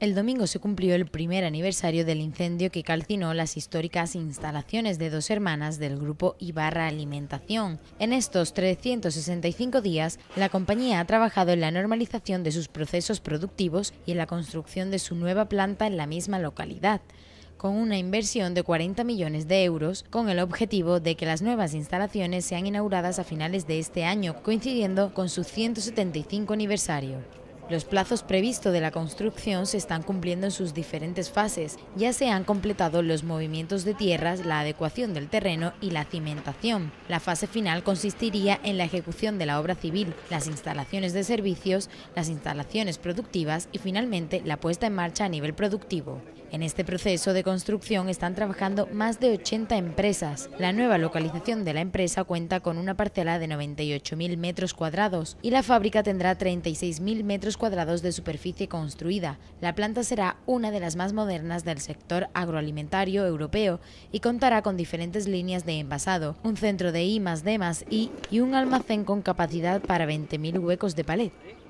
El domingo se cumplió el primer aniversario del incendio que calcinó las históricas instalaciones de dos hermanas del grupo Ibarra Alimentación. En estos 365 días, la compañía ha trabajado en la normalización de sus procesos productivos y en la construcción de su nueva planta en la misma localidad con una inversión de 40 millones de euros, con el objetivo de que las nuevas instalaciones sean inauguradas a finales de este año, coincidiendo con su 175 aniversario. Los plazos previstos de la construcción se están cumpliendo en sus diferentes fases. Ya se han completado los movimientos de tierras, la adecuación del terreno y la cimentación. La fase final consistiría en la ejecución de la obra civil, las instalaciones de servicios, las instalaciones productivas y finalmente la puesta en marcha a nivel productivo. En este proceso de construcción están trabajando más de 80 empresas. La nueva localización de la empresa cuenta con una parcela de 98.000 metros cuadrados y la fábrica tendrá 36.000 metros cuadrados de superficie construida. La planta será una de las más modernas del sector agroalimentario europeo y contará con diferentes líneas de envasado, un centro de I más D I y un almacén con capacidad para 20.000 huecos de palet.